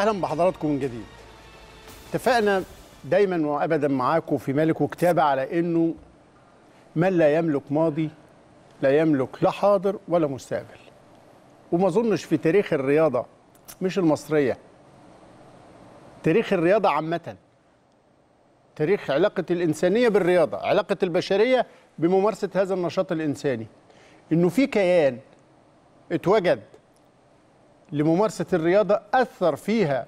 اهلا بحضراتكم من جديد اتفقنا دايما وابدا معاكم في ملك وكتابه على انه من لا يملك ماضي لا يملك لا حاضر ولا مستقبل وما اظنش في تاريخ الرياضه مش المصريه تاريخ الرياضه عامه تاريخ علاقه الانسانيه بالرياضه علاقه البشريه بممارسه هذا النشاط الانساني انه في كيان اتوجد لممارسة الرياضة أثر فيها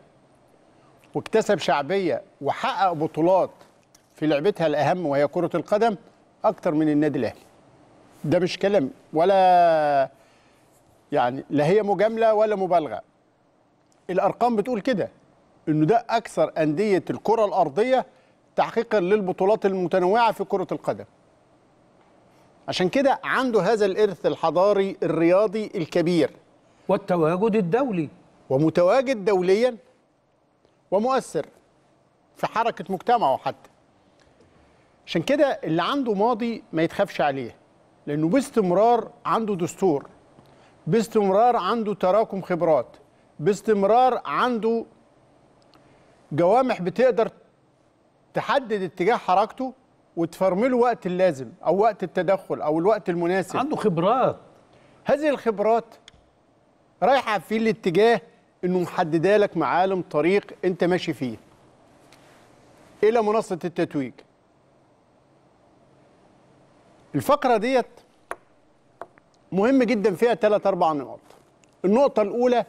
واكتسب شعبية وحقق بطولات في لعبتها الأهم وهي كرة القدم أكتر من النادي الأهلي ده مش كلام ولا يعني لا هي مجاملة ولا مبالغة الأرقام بتقول كده إنه ده أكثر أندية الكرة الأرضية تحقيقا للبطولات المتنوعة في كرة القدم عشان كده عنده هذا الإرث الحضاري الرياضي الكبير والتواجد الدولي ومتواجد دوليا ومؤثر في حركة مجتمعه حتى عشان كده اللي عنده ماضي ما يتخافش عليه لأنه باستمرار عنده دستور باستمرار عنده تراكم خبرات باستمرار عنده جوامح بتقدر تحدد اتجاه حركته وتفرمله وقت اللازم أو وقت التدخل أو الوقت المناسب عنده خبرات هذه الخبرات رايحه في الاتجاه انه محدده لك معالم طريق انت ماشي فيه الى منصه التتويج الفقره ديت مهم جدا فيها ثلاث اربع نقط النقطه الاولى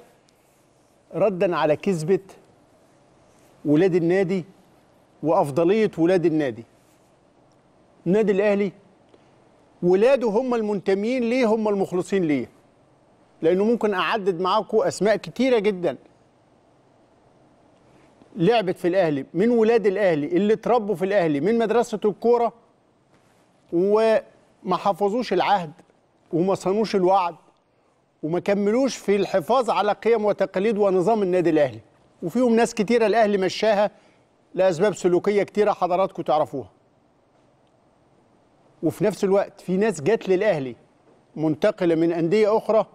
ردا على كذبه ولاد النادي وافضليه ولاد النادي النادي الاهلي ولاده هم المنتمين ليه هم المخلصين ليه لانه ممكن اعدد معاكم اسماء كتيره جدا لعبت في الاهلي من ولاد الاهلي اللي اتربوا في الاهلي من مدرسه الكوره وما حفظوش العهد وما صانوش الوعد وما كملوش في الحفاظ على قيم وتقاليد ونظام النادي الاهلي وفيهم ناس كتيره الاهلي مشاها لاسباب سلوكيه كتيره حضراتكم تعرفوها وفي نفس الوقت في ناس جت للاهلي منتقله من انديه اخرى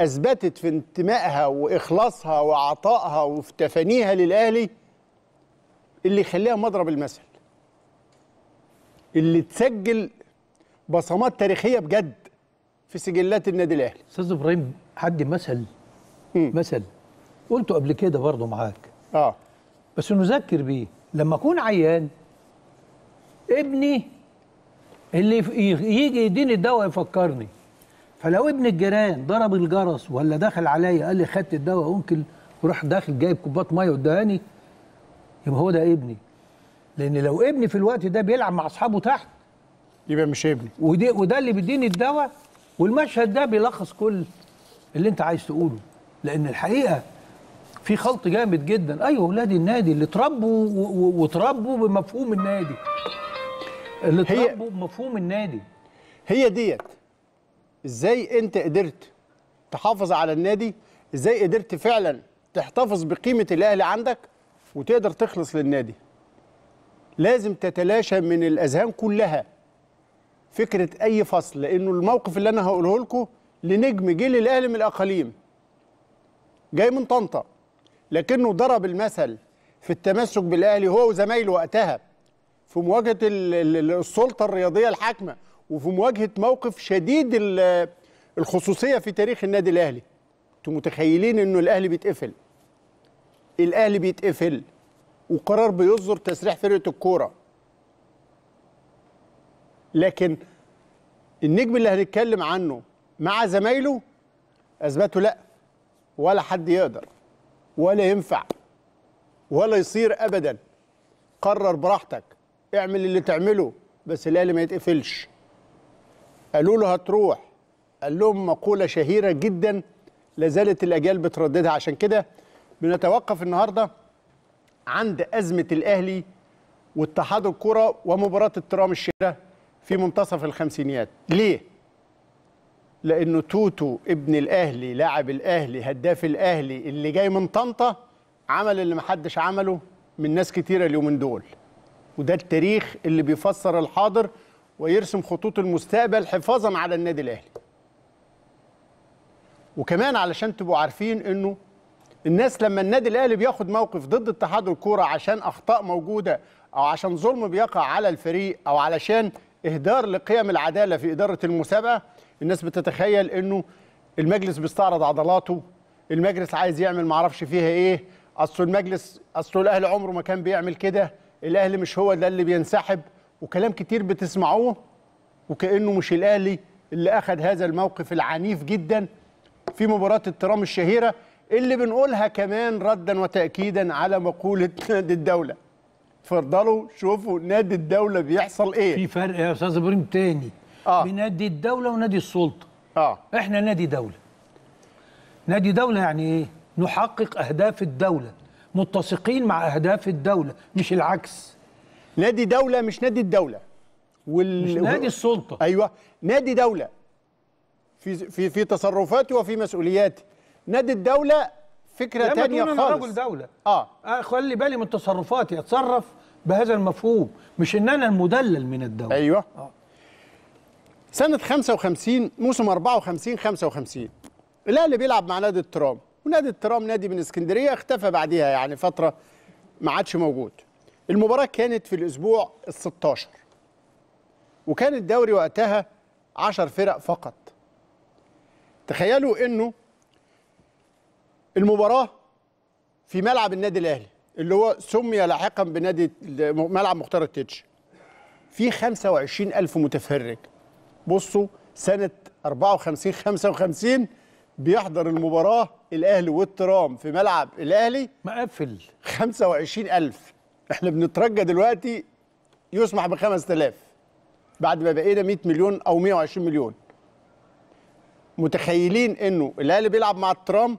اثبتت في انتمائها واخلاصها وعطائها وفي تفانيها للاهلي اللي يخليها مضرب المثل اللي تسجل بصمات تاريخيه بجد في سجلات النادي الاهلي استاذ ابراهيم حد مثل م. مثل قلته قبل كده برضه معاك اه بس نذكر بيه لما اكون عيان ابني اللي يجي يديني الدواء يفكرني فلو ابن الجيران ضرب الجرس ولا دخل عليا قال لي خدت الدواء ممكن وراح داخل جايب كوبات ميه وادهاني يبقى هو ده ابني لان لو ابني في الوقت ده بيلعب مع اصحابه تحت يبقى مش ابني وده وده اللي بيديني الدواء والمشهد ده بيلخص كل اللي انت عايز تقوله لان الحقيقه في خلط جامد جدا ايوه اولاد النادي اللي اتربوا واتربوا بمفهوم النادي اللي اتربوا بمفهوم النادي هي ديت ازاي انت قدرت تحافظ على النادي ازاي قدرت فعلا تحتفظ بقيمه الاهلي عندك وتقدر تخلص للنادي لازم تتلاشى من الاذهان كلها فكره اي فصل لانه الموقف اللي انا هقوله لكم لنجم جه للاهلي من الاقاليم جاي من طنطا لكنه ضرب المثل في التمسك بالاهلي هو وزمايله وقتها في مواجهه السلطه الرياضيه الحاكمه وفي مواجهه موقف شديد الخصوصيه في تاريخ النادي الاهلي انتوا متخيلين انه الاهلي بيتقفل الاهلي بيتقفل وقرار بيصدر تسريح فرقه الكوره لكن النجم اللي هنتكلم عنه مع زمايله اثبتوا لا ولا حد يقدر ولا ينفع ولا يصير ابدا قرر براحتك اعمل اللي تعمله بس الاهلي ما يتقفلش قالوا له هتروح قال لهم مقولة شهيرة جدا لازالت الأجيال بترددها عشان كده بنتوقف النهاردة عند أزمة الأهلي واتحاد الكرة ومباراة الترام الشهيرة في منتصف الخمسينيات ليه؟ لأنه توتو ابن الأهلي لاعب الأهلي هداف الأهلي اللي جاي من طنطا عمل اللي محدش عمله من ناس كتيرة اليومين دول وده التاريخ اللي بيفسر الحاضر ويرسم خطوط المستقبل حفاظا على النادي الاهلي وكمان علشان تبقوا عارفين انه الناس لما النادي الاهلي بياخد موقف ضد اتحاد الكوره عشان اخطاء موجوده او عشان ظلم بيقع على الفريق او علشان اهدار لقيم العداله في اداره المسابقه الناس بتتخيل انه المجلس بيستعرض عضلاته المجلس عايز يعمل معرفش فيها ايه اصل المجلس اصل الاهلي عمره ما كان بيعمل كده الاهلي مش هو ده اللي بينسحب وكلام كتير بتسمعوه وكأنه مش الأهلي اللي أخذ هذا الموقف العنيف جدا في مباراة الترام الشهيرة اللي بنقولها كمان ردا وتأكيدا على مقولة نادي الدولة اتفضلوا شوفوا نادي الدولة بيحصل ايه في فرق يا أستاذ إبراهيم تاني آه. بين نادي الدولة ونادي السلطة آه. احنا نادي دولة نادي دولة يعني ايه نحقق أهداف الدولة متسقين مع أهداف الدولة مش العكس نادي دوله مش نادي الدوله وال... مش نادي السلطه ايوه نادي دوله في في في تصرفاتي وفي مسؤولياتي نادي الدوله فكره تانية خالص انا رجل دوله آه. اه خلي بالي من تصرفاتي اتصرف بهذا المفهوم مش ان انا المدلل من الدوله ايوه آه. سنه 55 موسم 54 55 الاهلي بيلعب مع نادي الترام ونادي الترام نادي من اسكندريه اختفى بعديها يعني فتره ما عادش موجود المباراه كانت في الاسبوع ال 16 وكان الدوري وقتها 10 فرق فقط تخيلوا انه المباراه في ملعب النادي الاهلي اللي هو سمي لاحقا بنادي ملعب مختار التتش في 25000 متفرج بصوا سنه 54 55 بيحضر المباراه الاهلي والترام في ملعب الاهلي مقفل 25000 احنا بنترجى دلوقتي يسمح ب 5000 بعد ما بقينا 100 مليون او 120 مليون متخيلين انه الاهلي بيلعب مع الترام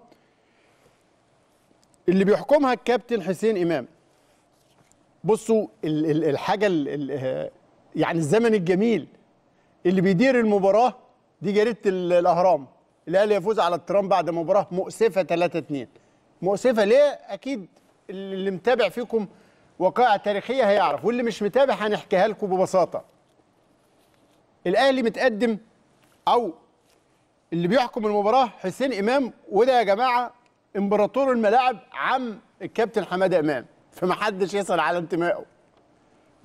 اللي بيحكمها الكابتن حسين امام بصوا الحاجه يعني الزمن الجميل اللي بيدير المباراه دي جريده الاهرام الاهلي يفوز على الترام بعد مباراه مؤسفه 3 2 مؤسفه ليه اكيد اللي متابع فيكم وقائع تاريخيه هيعرف واللي مش متابع هنحكيها لكم ببساطه الاهلي متقدم او اللي بيحكم المباراه حسين امام وده يا جماعه امبراطور الملاعب عم الكابتن حماده امام فمحدش يسال على انتمائه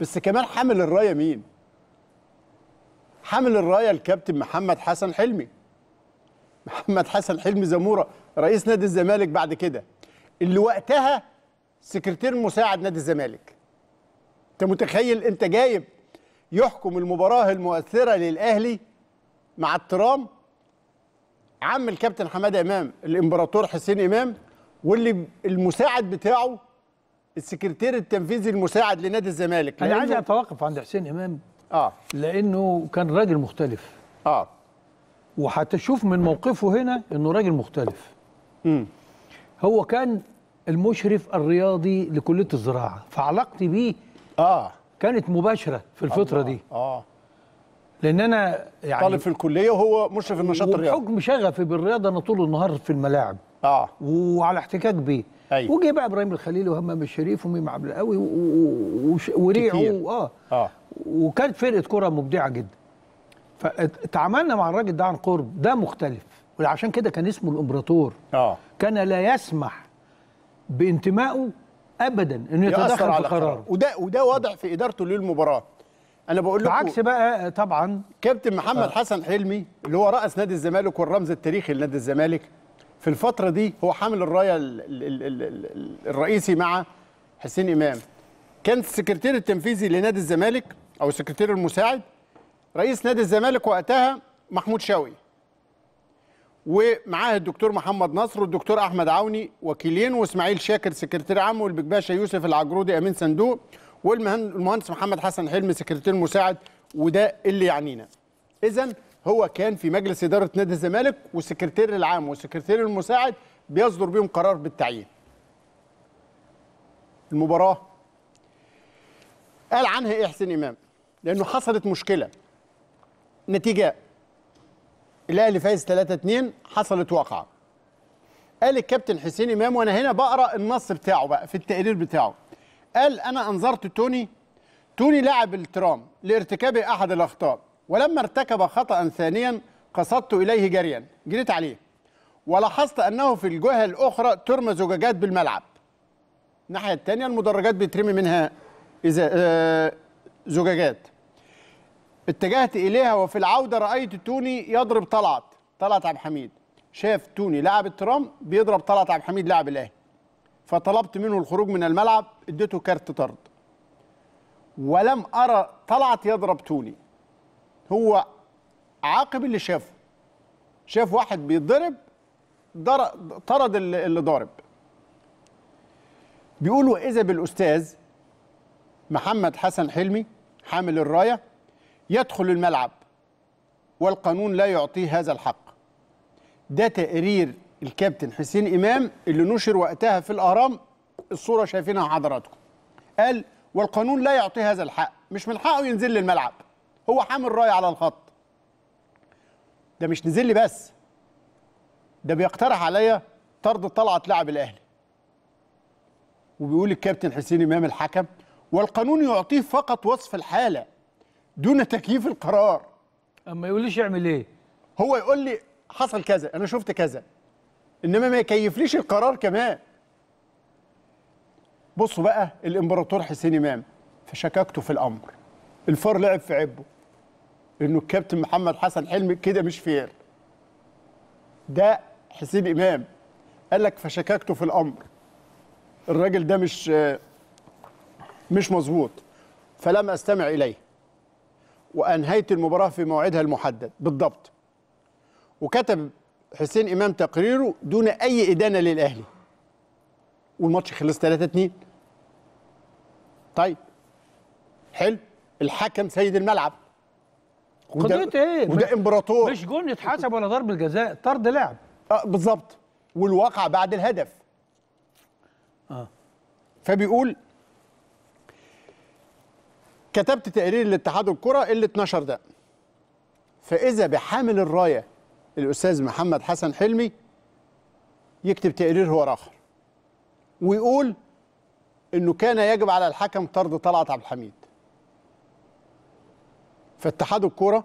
بس كمان حامل الرايه مين حامل الرايه الكابتن محمد حسن حلمي محمد حسن حلمي زموره رئيس نادي الزمالك بعد كده اللي وقتها سكرتير مساعد نادي الزمالك انت متخيل انت جايب يحكم المباراه المؤثره للاهلي مع الترام عم الكابتن حماده امام الامبراطور حسين امام واللي المساعد بتاعه السكرتير التنفيذي المساعد لنادي الزمالك انا عايز اتوقف عند حسين امام اه لانه كان راجل مختلف اه وهتشوف من موقفه هنا انه راجل مختلف امم هو كان المشرف الرياضي لكليه الزراعه فعلاقتي بيه اه كانت مباشره في الفتره الله. دي اه لان انا يعني طالب في الكليه وهو مشرف النشاط الرياضي بحكم شغفي بالرياضه انا طول النهار في الملاعب اه وعلى احتكاك بيه أيوة. وجه بقى ابراهيم الخليل وهمام الشريف وميم عبد القوي وريعه اه اه وكانت فرقه كره مبدعه جدا فتعاملنا مع الراجل ده عن قرب ده مختلف وعشان كده كان اسمه الامبراطور اه كان لا يسمح بانتمائه ابدا انه يتدخل على في القرار وده وده واضح في ادارته للمباراه انا بقول لكم بعكس بقى آه، طبعا كابتن محمد آه. حسن حلمي اللي هو رأس نادي الزمالك والرمز التاريخي لنادي الزمالك في الفتره دي هو حامل الرايه الرئيسي مع حسين امام كان السكرتير التنفيذي لنادي الزمالك او السكرتير المساعد رئيس نادي الزمالك وقتها محمود شاوي ومعاه الدكتور محمد نصر والدكتور احمد عوني وكيلين واسماعيل شاكر سكرتير عام والبيك باشا يوسف العجرودي امين صندوق والمهندس محمد حسن حلمي سكرتير مساعد وده اللي يعنينا اذا هو كان في مجلس اداره نادي الزمالك والسكرتير العام والسكرتير المساعد بيصدر بيهم قرار بالتعيين المباراه قال عنها ايه حسين امام لانه حصلت مشكله نتيجه الاهلي فايز 3-2 حصلت واقعه قال الكابتن حسين امام وانا هنا بقرا النص بتاعه بقى في التقرير بتاعه قال انا انظرت توني توني لاعب الترام لارتكاب احد الاخطاء ولما ارتكب خطا ثانيا قصدت اليه جريا جريت عليه ولاحظت انه في الجهه الاخرى ترمى زجاجات بالملعب الناحيه الثانيه المدرجات بيترمي منها إذا آه، زجاجات اتجهت اليها وفي العوده رايت توني يضرب طلعت طلعت عبد الحميد شاف توني لاعب الترام بيضرب طلعت عبد الحميد لاعب الاهلي فطلبت منه الخروج من الملعب اديته كارت طرد ولم ارى طلعت يضرب توني هو عاقب اللي شافه شاف واحد بيتضرب طرد اللي ضارب بيقول واذا بالاستاذ محمد حسن حلمي حامل الرايه يدخل الملعب والقانون لا يعطيه هذا الحق ده تقرير الكابتن حسين إمام اللي نشر وقتها في الأهرام الصورة شايفينها حضراتكم قال والقانون لا يعطيه هذا الحق مش من حقه ينزل للملعب هو حامل راي على الخط ده مش نزل لي بس ده بيقترح عليا طرد طلعت لاعب الاهلي وبيقول الكابتن حسين امام الحكم والقانون يعطيه فقط وصف الحاله دون تكييف القرار اما يقوليش اعمل ايه هو يقول لي حصل كذا انا شفت كذا انما ما يكيفليش القرار كمان بصوا بقى الامبراطور حسين امام فشككته في الامر الفار لعب في عبه انه الكابتن محمد حسن حلمي كده مش فير ده حسين امام قال لك فشككته في الامر الراجل ده مش مش مظبوط فلم استمع اليه وانهيت المباراه في موعدها المحدد بالضبط وكتب حسين امام تقريره دون اي ادانه للاهلي والماتش خلص 3 2 طيب حلو الحكم سيد الملعب قضيه ايه وده امبراطور مش جون يتحسب ولا ضرب الجزاء طرد لعب اه بالظبط والواقع بعد الهدف اه فبيقول كتبت تقرير لاتحاد الكره اللي اتنشر ده فاذا بحامل الرايه الاستاذ محمد حسن حلمي يكتب تقرير هو اخر ويقول انه كان يجب على الحكم طرد طلعت عبد الحميد فاتحاد الكوره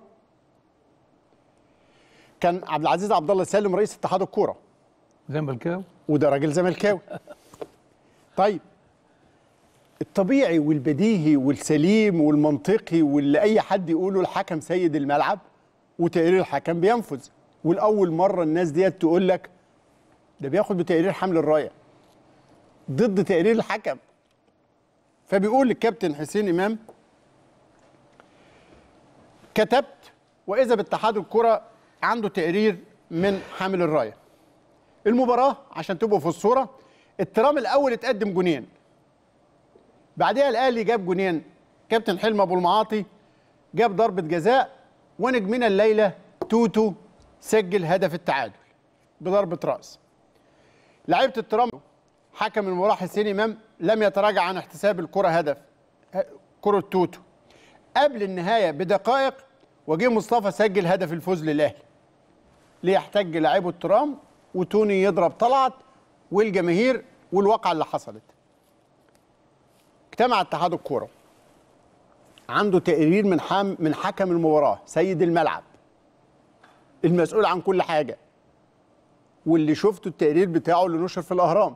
كان عبد العزيز عبد الله سالم رئيس اتحاد الكوره زملكاوي وده راجل زملكاوي طيب الطبيعي والبديهي والسليم والمنطقي واللي اي حد يقوله الحكم سيد الملعب وتقرير الحكم بينفذ والاول مره الناس ديت تقول لك ده بياخد بتقرير حمل الرايه ضد تقرير الحكم فبيقول الكابتن حسين امام كتبت واذا باتحاد الكره عنده تقرير من حامل الرايه المباراه عشان تبقوا في الصوره الترام الاول اتقدم جونين بعدها الاهلي جاب جونين كابتن حلم ابو المعاطي جاب ضربه جزاء ونجمنا الليله توتو سجل هدف التعادل بضربه راس لعيبه الترام حكم المباراه حسين امام لم يتراجع عن احتساب الكره هدف كره توتو قبل النهايه بدقائق وجه مصطفى سجل هدف الفوز للاهلي ليحتج لاعبه الترام وتوني يضرب طلعت والجماهير والواقعه اللي حصلت اجتمع اتحاد الكوره عنده تقرير من حام من حكم المباراه سيد الملعب المسؤول عن كل حاجه واللي شفته التقرير بتاعه اللي نشر في الاهرام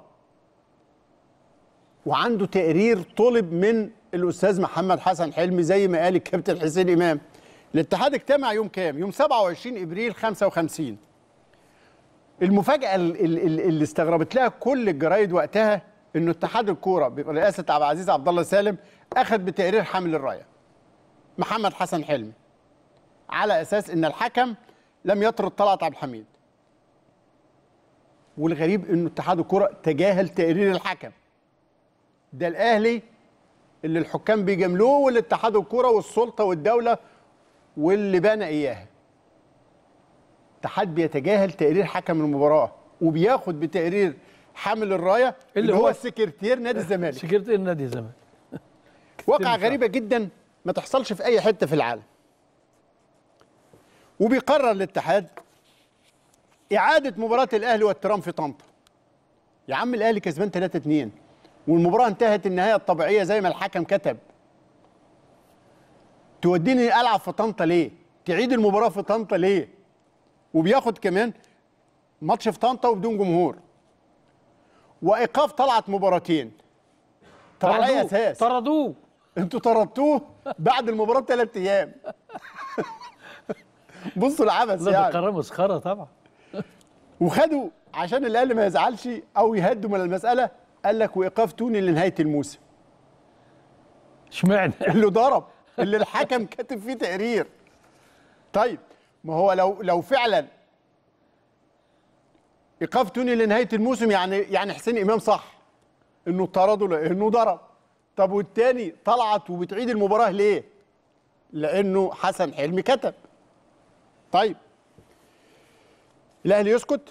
وعنده تقرير طلب من الاستاذ محمد حسن حلمي زي ما قال الكابتن حسين امام الاتحاد اجتمع يوم كام يوم 27 ابريل 55 المفاجاه اللي استغربت لها كل الجرايد وقتها انه اتحاد الكوره برئاسه عبد العزيز عبد الله سالم اخذ بتقرير حامل الرايه محمد حسن حلمي على اساس ان الحكم لم يطرد طلعت عبد الحميد والغريب انه اتحاد الكوره تجاهل تقرير الحكم ده الاهلي اللي الحكام بيجاملوه والاتحاد الكوره والسلطه والدوله واللي بنى اياها اتحاد بيتجاهل تقرير حكم المباراه وبياخد بتقرير حامل الرايه اللي, هو, هو سكرتير نادي الزمالك سكرتير نادي الزمالك واقعه غريبه جدا ما تحصلش في اي حته في العالم وبيقرر الاتحاد اعاده مباراه الاهلي والترام في طنطا يا عم الاهلي كسبان 3 2 والمباراه انتهت النهايه الطبيعيه زي ما الحكم كتب توديني العب في طنطا ليه تعيد المباراه في طنطا ليه وبياخد كمان ماتش في طنطا وبدون جمهور وايقاف طلعت مباراتين طب على اي اساس طردوه انتوا طردتوه بعد المباراه بثلاث ايام بصوا العبث يعني قرار مسخره طبعا وخدوا عشان الاهلي ما يزعلش او يهدوا من المساله قال لك وايقاف توني لنهايه الموسم اشمعنى اللي ضرب اللي الحكم كاتب فيه تقرير طيب ما هو لو لو فعلا ايقاف توني لنهايه الموسم يعني يعني حسين امام صح انه طرده لانه ضرب طب والتاني طلعت وبتعيد المباراه ليه؟ لانه حسن حلمي كتب طيب الاهلي يسكت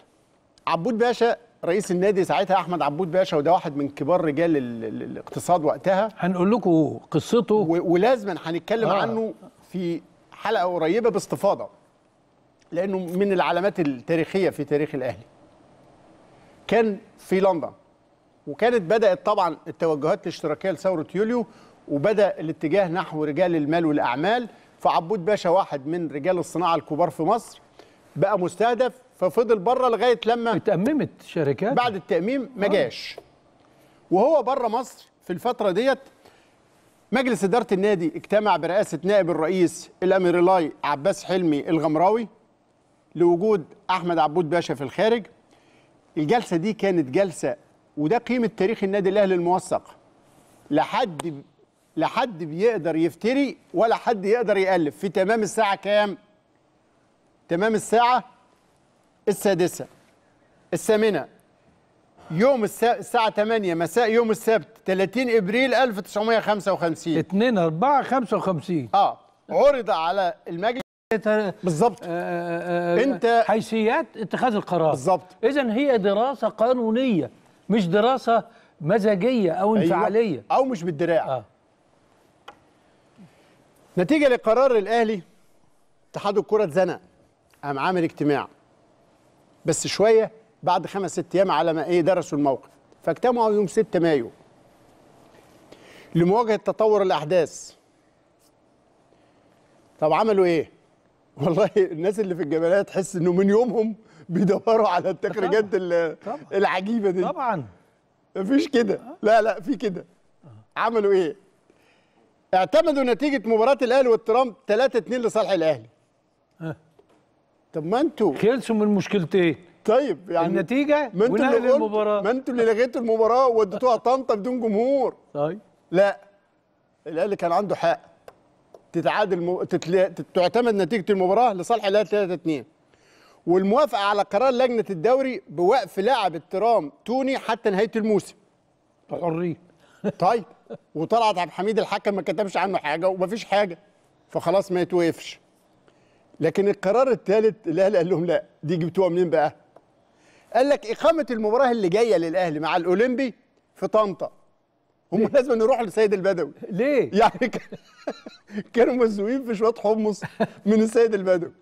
عبود باشا رئيس النادي ساعتها احمد عبود باشا وده واحد من كبار رجال الاقتصاد وقتها هنقول لكم قصته ولازما هنتكلم آه. عنه في حلقه قريبه باستفاضه لانه من العلامات التاريخيه في تاريخ الاهلي كان في لندن وكانت بدات طبعا التوجهات الاشتراكيه لثوره يوليو وبدا الاتجاه نحو رجال المال والاعمال فعبود باشا واحد من رجال الصناعه الكبار في مصر بقى مستهدف ففضل بره لغايه لما اتأممت شركات بعد التأميم ما آه. جاش وهو بره مصر في الفتره ديت مجلس اداره النادي اجتمع برئاسه نائب الرئيس الاميرلاي عباس حلمي الغمراوي لوجود احمد عبود باشا في الخارج الجلسه دي كانت جلسه وده قيمه تاريخ النادي الاهلي الموثق لحد لحد بيقدر يفتري ولا حد يقدر يالف في تمام الساعه كام تمام الساعه السادسه الثامنه يوم الساعة 8 مساء يوم السبت 30 ابريل 1955 2 4 55 اه عرض على المجلس بالظبط آه، آه، آه، انت حيثيات اتخاذ القرار بالظبط اذا هي دراسه قانونيه مش دراسه مزاجيه او أيوة. انفعاليه أيوة. او مش بالدراع آه. نتيجه لقرار الاهلي اتحاد الكره اتزنق قام عامل اجتماع بس شويه بعد خمس ست ايام على ما ايه درسوا الموقف فاجتمعوا يوم 6 مايو لمواجهه تطور الاحداث طب عملوا ايه والله الناس اللي في الجبلية تحس انه من يومهم بيدوروا على التخريجات العجيبة دي طبعا مفيش كده لا لا في كده عملوا ايه؟ اعتمدوا نتيجة مباراة الاهلي والترام 3 2 لصالح الاهلي طب ما انتوا خلصوا من مشكلتين طيب يعني النتيجة ما انتوا اللي المباراة ما انتوا اللي لغيتوا المباراة ووديتوها طنطا بدون جمهور طيب لا الاهلي كان عنده حق تتعادل مو... تتل... تعتمد نتيجه المباراه لصالح الاهلي 3 2 والموافقه على قرار لجنه الدوري بوقف لاعب الترام توني حتى نهايه الموسم حريه طيب وطلعت عبد الحميد الحكم ما كتبش عنه حاجه ومفيش حاجه فخلاص ما يتوقفش لكن القرار الثالث الاهلي قال لهم لا دي جبتوها منين بقى؟ قال لك اقامه المباراه اللي جايه للاهلي مع الاولمبي في طنطا هم لازم نروح للسيد البدوي ليه؟ يعني كانوا مزوقين في شويه حمص من السيد البدوي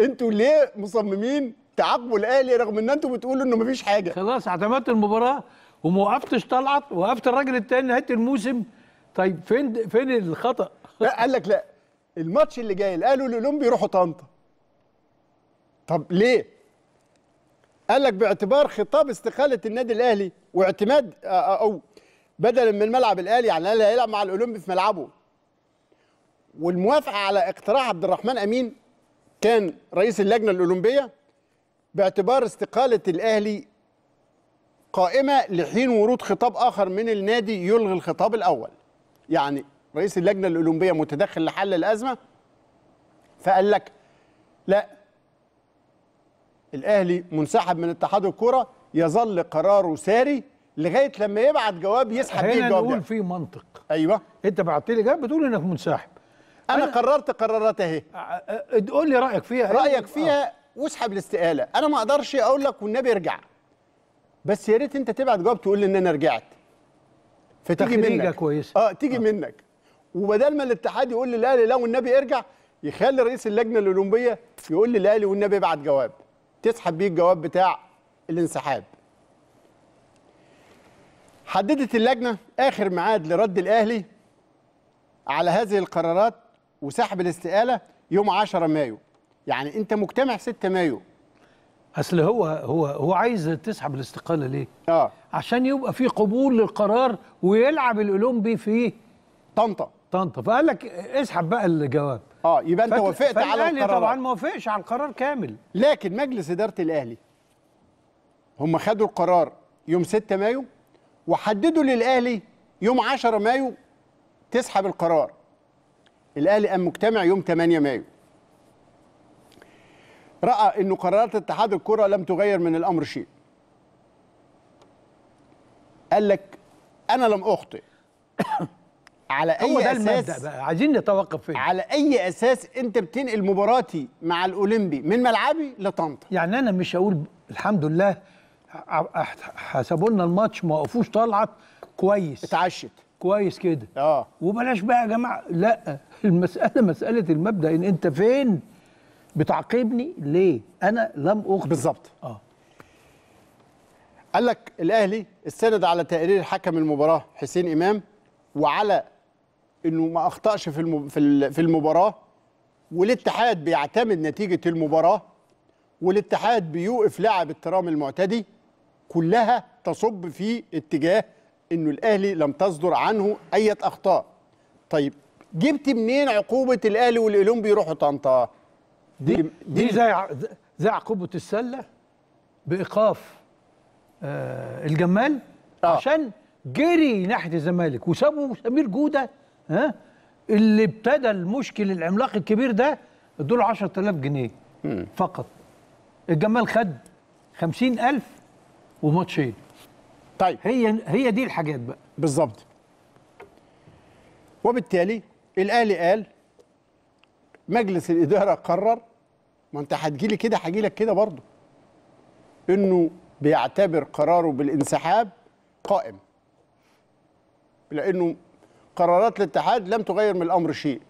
انتوا ليه مصممين تعاقبوا الاهلي رغم ان انتوا بتقولوا انه مفيش حاجه خلاص اعتمدت المباراه وما وقفتش طلعت وقفت الراجل التاني نهايه الموسم طيب فين فين الخطا؟ لا قال لك لا الماتش اللي جاي الاهلي والاولمبي يروحوا طنطا طب ليه؟ قال لك باعتبار خطاب استقاله النادي الاهلي واعتماد آه، آه، او بدلا من ملعب الاهلي يعني الاهلي هيلعب مع الاولمبي في ملعبه والموافقه على اقتراح عبد الرحمن امين كان رئيس اللجنه الاولمبيه باعتبار استقاله الاهلي قائمه لحين ورود خطاب اخر من النادي يلغي الخطاب الاول يعني رئيس اللجنه الاولمبيه متدخل لحل الازمه فقال لك لا الاهلي منسحب من اتحاد الكره يظل قراره ساري لغايه لما يبعت جواب يسحب بيه الجواب نقول في منطق ايوه انت بعت لي جواب بتقول انك منسحب انا, أنا قررت قرارات اهي قول لي رايك فيها رايك أيوة. فيها آه. واسحب الاستقاله انا ما اقدرش اقول لك والنبي ارجع بس يا ريت انت تبعت جواب تقول لي ان انا رجعت فتيجي منك كويسه اه تيجي آه. منك وبدل ما الاتحاد يقول للاهلي لا والنبي ارجع يخلي رئيس اللجنه الاولمبيه يقول للاهلي والنبي ابعت جواب تسحب بيه الجواب بتاع الانسحاب حددت اللجنة آخر ميعاد لرد الأهلي على هذه القرارات وسحب الاستقالة يوم 10 مايو يعني أنت مجتمع 6 مايو أصل هو هو هو عايز تسحب الاستقالة ليه؟ آه عشان يبقى في قبول للقرار ويلعب الأولمبي في طنطا طنطا فقال لك اسحب بقى الجواب اه يبقى انت وافقت على القرار الاهلي طبعا ما وافقش على القرار كامل لكن مجلس اداره الاهلي هم خدوا القرار يوم 6 مايو وحددوا للاهلي يوم 10 مايو تسحب القرار الاهلي قام مجتمع يوم 8 مايو راى انه قرارات اتحاد الكره لم تغير من الامر شيء قال لك انا لم اخطئ على اي ده اساس بقى. عايزين نتوقف فيه على اي اساس انت بتنقل مباراتي مع الاولمبي من ملعبي لطنطا يعني انا مش هقول الحمد لله حسبوا لنا الماتش ما وقفوش طلعت كويس اتعشت كويس كده اه وبلاش بقى يا جماعه لا المساله مساله المبدا ان انت فين بتعاقبني ليه انا لم اخطئ بالظبط اه قال لك الاهلي استند على تقرير حكم المباراه حسين امام وعلى انه ما اخطاش في في المباراه والاتحاد بيعتمد نتيجه المباراه والاتحاد بيوقف لاعب الترام المعتدي كلها تصب في اتجاه انه الاهلي لم تصدر عنه اي اخطاء طيب جبت منين عقوبه الاهلي والاولمبي يروحوا طنطا دي دي, دي زي زي عقوبه السله بايقاف آه الجمال آه. عشان جري ناحيه الزمالك وسابوا سمير جوده ها اللي ابتدى المشكل العملاق الكبير ده ادوا له 10000 جنيه م. فقط الجمال خد 50000 وماتشين طيب هي هي دي الحاجات بقى بالظبط وبالتالي الاهلي قال مجلس الاداره قرر ما انت هتجي لي كده هجي لك كده برضه انه بيعتبر قراره بالانسحاب قائم لانه قرارات الاتحاد لم تغير من الامر شيء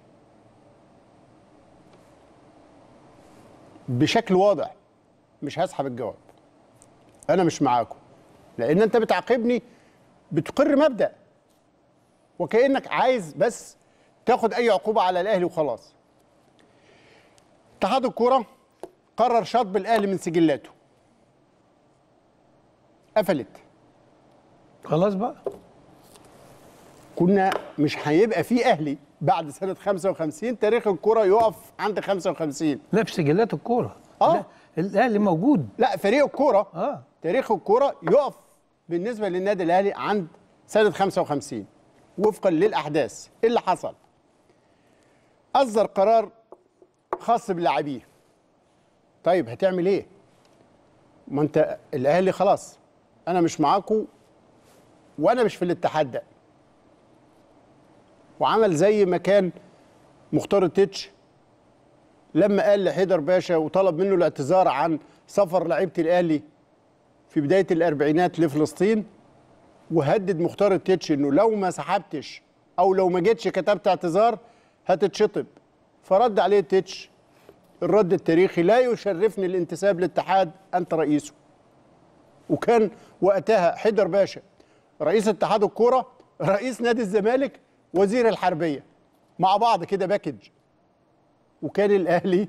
بشكل واضح مش هسحب الجواب انا مش معاكم لان انت بتعاقبني بتقر مبدا وكانك عايز بس تاخد اي عقوبه على الاهلي وخلاص اتحاد الكوره قرر شطب الاهلي من سجلاته قفلت خلاص بقى كنا مش هيبقى في اهلي بعد سنه 55 تاريخ الكوره يقف عند 55 لا في سجلات الكوره اه الاهلي موجود لا فريق الكوره اه تاريخ الكوره يقف بالنسبه للنادي الاهلي عند سنه 55 وفقا للاحداث ايه اللي حصل اصدر قرار خاص بلاعبيه طيب هتعمل ايه ما انت الاهلي خلاص انا مش معاكو وانا مش في الاتحاد ده وعمل زي ما كان مختار التتش لما قال لحيدر باشا وطلب منه الاعتذار عن سفر لعيبه الاهلي في بدايه الاربعينات لفلسطين وهدد مختار التتش انه لو ما سحبتش او لو ما جيتش كتبت اعتذار هتتشطب فرد عليه التتش الرد التاريخي لا يشرفني الانتساب للاتحاد انت رئيسه وكان وقتها حيدر باشا رئيس اتحاد الكوره رئيس نادي الزمالك وزير الحربيه مع بعض كده باكج وكان الاهلي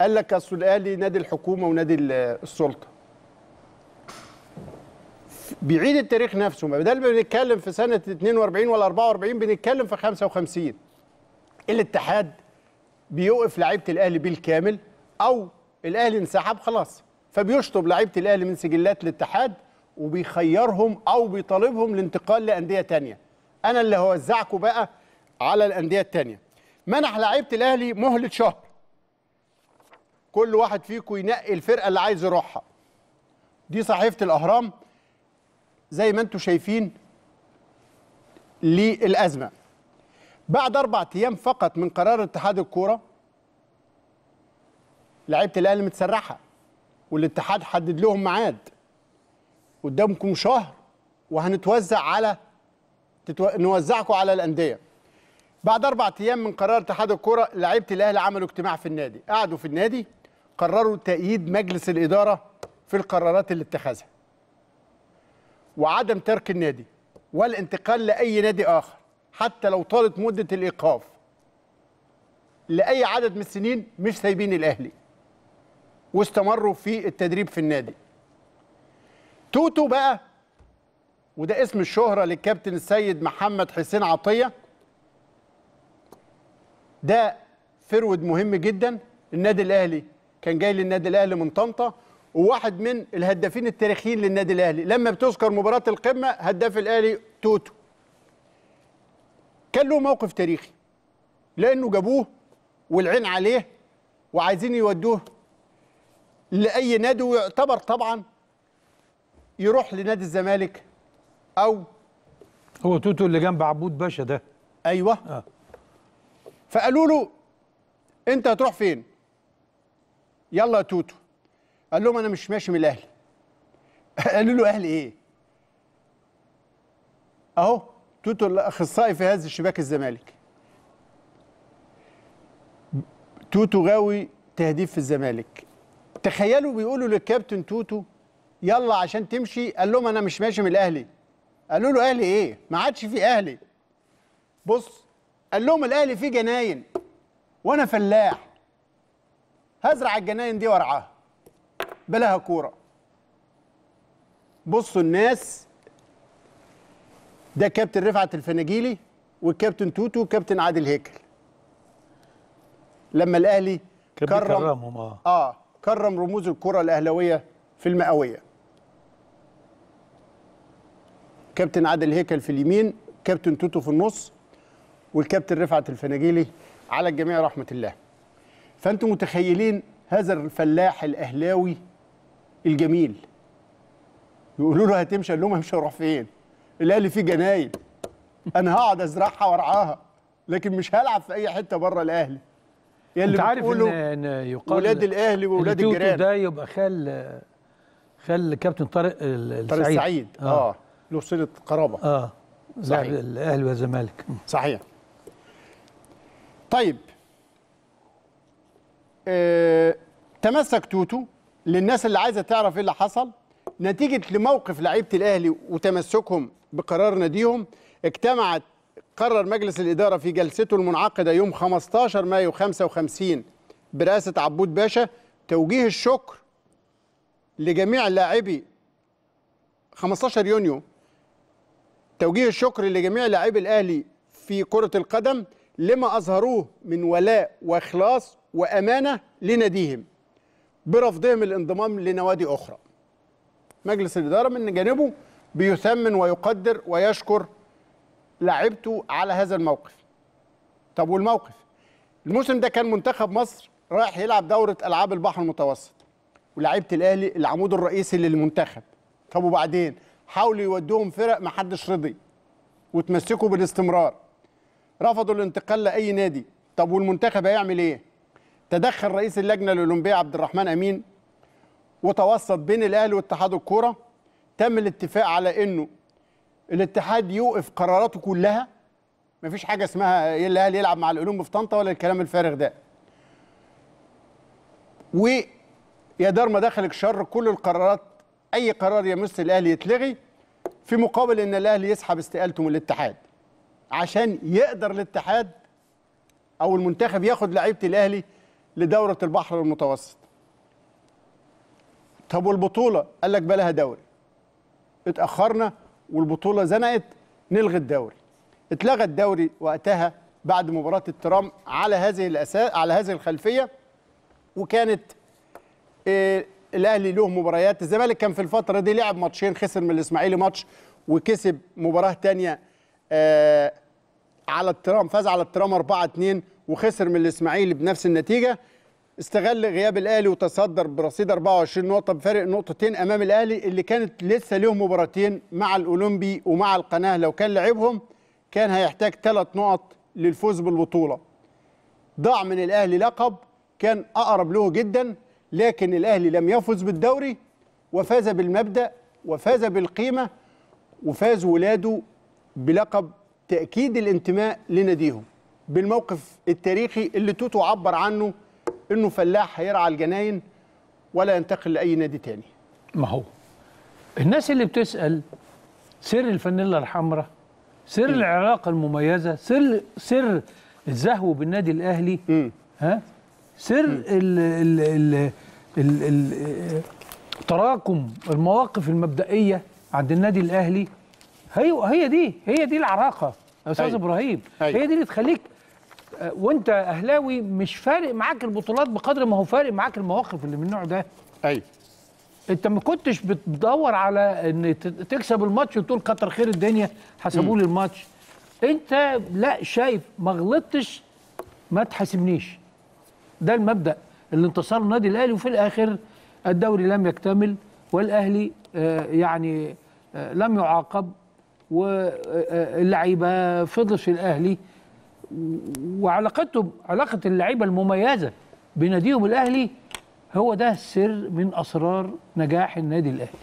قال لك اصل الاهلي نادي الحكومه ونادي السلطه بيعيد التاريخ نفسه بدل ما بنتكلم في سنه 42 ولا 44 بنتكلم في 55 الاتحاد بيوقف لعيبه الاهلي بالكامل او الاهلي انسحب خلاص فبيشطب لعيبه الاهلي من سجلات الاتحاد وبيخيرهم او بيطالبهم الانتقال لانديه تانية انا اللي هوزعكم بقى على الانديه التانية منح لعيبه الاهلي مهله شهر كل واحد فيكم ينقي الفرقه اللي عايز يروحها دي صحيفه الاهرام زي ما انتم شايفين للازمه بعد اربع ايام فقط من قرار اتحاد الكوره لعيبه الاهلي متسرحه والاتحاد حدد لهم ميعاد قدامكم شهر وهنتوزع على تتو... نوزعكم على الانديه بعد أربع أيام من قرار اتحاد الكرة لعيبة الأهلي عملوا اجتماع في النادي قعدوا في النادي قرروا تأييد مجلس الإدارة في القرارات اللي اتخذها وعدم ترك النادي والانتقال لأي نادي آخر حتى لو طالت مدة الإيقاف لأي عدد من السنين مش سايبين الأهلي واستمروا في التدريب في النادي توتو بقى وده اسم الشهرة للكابتن السيد محمد حسين عطية ده فرود مهم جدا النادي الاهلي كان جاي للنادي الاهلي من طنطا وواحد من الهدافين التاريخيين للنادي الاهلي لما بتذكر مباراه القمه هداف الاهلي توتو كان له موقف تاريخي لانه جابوه والعين عليه وعايزين يودوه لاي نادي ويعتبر طبعا يروح لنادي الزمالك او هو توتو اللي جنب عبود باشا ده ايوه آه. فقالوا له انت هتروح فين يلا يا توتو قال لهم انا مش ماشي من الاهلي قالوا له اهلي ايه اهو توتو الاخصائي في هز شباك الزمالك توتو غاوي تهديف في الزمالك تخيلوا بيقولوا للكابتن توتو يلا عشان تمشي قال لهم انا مش ماشي من الاهلي قالوا له اهلي ايه ما عادش في اهلي بص قال لهم الاهلي فيه جناين وانا فلاح هزرع الجناين دي وارعاها بلاها كوره بصوا الناس ده كابتن رفعت الفناجيلي والكابتن توتو وكابتن عادل هيكل لما الاهلي كرم كرمهم اه اه كرم رموز الكره الاهلاويه في المئويه كابتن عادل هيكل في اليمين كابتن توتو في النص والكابتن رفعت الفناجيلي على الجميع رحمه الله فانتم متخيلين هذا الفلاح الاهلاوي الجميل يقولوا له هتمشي قال لهم همشي اروح فين الاهلي فيه جناين انا هقعد ازرعها وارعاها لكن مش هلعب في اي حته بره الاهلي يا اللي عارف ان يقال ولاد الاهلي واولاد الجيران ده يبقى خال خال كابتن طارق السعيد طارق السعيد آه. اه, له صله قرابه اه لاعب الاهلي والزمالك صحيح طيب اه تمسك توتو للناس اللي عايزه تعرف ايه اللي حصل نتيجه لموقف لعيبه الاهلي وتمسكهم بقرار ناديهم اجتمعت قرر مجلس الاداره في جلسته المنعقده يوم 15 مايو 55 برئاسه عبود باشا توجيه الشكر لجميع لاعبي 15 يونيو توجيه الشكر لجميع لاعبي الاهلي في كره القدم لما أظهروه من ولاء وإخلاص وأمانة لناديهم برفضهم الانضمام لنوادي أخرى مجلس الإدارة من جانبه بيثمن ويقدر ويشكر لعبته على هذا الموقف طب والموقف الموسم ده كان منتخب مصر رايح يلعب دورة ألعاب البحر المتوسط ولاعيبة الأهلي العمود الرئيسي للمنتخب طب وبعدين حاولوا يودوهم فرق محدش رضي وتمسكوا بالاستمرار رفضوا الانتقال لاي نادي طب والمنتخب هيعمل ايه تدخل رئيس اللجنه الاولمبيه عبد الرحمن امين وتوسط بين الاهلي واتحاد الكوره تم الاتفاق على انه الاتحاد يوقف قراراته كلها مفيش حاجه اسمها إيه الاهلي يلعب مع الاولمبي في طنطا ولا الكلام الفارغ ده ويا دار ما دخلك شر كل القرارات اي قرار يمس الاهلي يتلغي في مقابل ان الاهلي يسحب استقالته من الاتحاد عشان يقدر الاتحاد او المنتخب ياخد لعيبه الاهلي لدوره البحر المتوسط طب والبطوله قال لك بلاها دوري اتاخرنا والبطوله زنقت نلغي الدوري اتلغى الدوري وقتها بعد مباراه الترام على هذه الاساس على هذه الخلفيه وكانت إيه الاهلي له مباريات الزمالك كان في الفتره دي لعب ماتشين خسر من الاسماعيلي ماتش وكسب مباراه ثانيه آه على الترام فاز على الترام 4 2 وخسر من الاسماعيلي بنفس النتيجه استغل غياب الاهلي وتصدر برصيد 24 نقطه بفارق نقطتين امام الاهلي اللي كانت لسه ليهم مباراتين مع الاولمبي ومع القناه لو كان لعبهم كان هيحتاج ثلاث نقط للفوز بالبطوله ضاع من الاهلي لقب كان اقرب له جدا لكن الاهلي لم يفز بالدوري وفاز بالمبدا وفاز بالقيمه وفاز ولاده بلقب تأكيد الانتماء لناديهم بالموقف التاريخي اللي توتو عبر عنه انه فلاح هيرعى الجناين ولا ينتقل لاي نادي تاني ما هو الناس اللي بتسال سر الفانيلا الحمراء سر م. العلاقه المميزه سر سر الزهو بالنادي الاهلي م. ها سر ال ال ال ال ال تراكم المواقف المبدئيه عند النادي الاهلي هي هي دي هي دي العراقه يا استاذ أيوه. ابراهيم أيوه. هي دي اللي تخليك آه، وانت اهلاوي مش فارق معاك البطولات بقدر ما هو فارق معاك المواقف اللي من النوع ده ايوه انت ما كنتش بتدور على ان تكسب الماتش وتقول كتر خير الدنيا حسبوا لي الماتش انت لا شايف ما غلطتش ما تحاسبنيش ده المبدا اللي انتصر النادي الاهلي وفي الاخر الدوري لم يكتمل والاهلي آه، يعني آه، لم يعاقب واللعيبه فضلش الاهلي وعلاقته علاقه اللعيبه المميزه بناديهم الاهلي هو ده السر من اسرار نجاح النادي الاهلي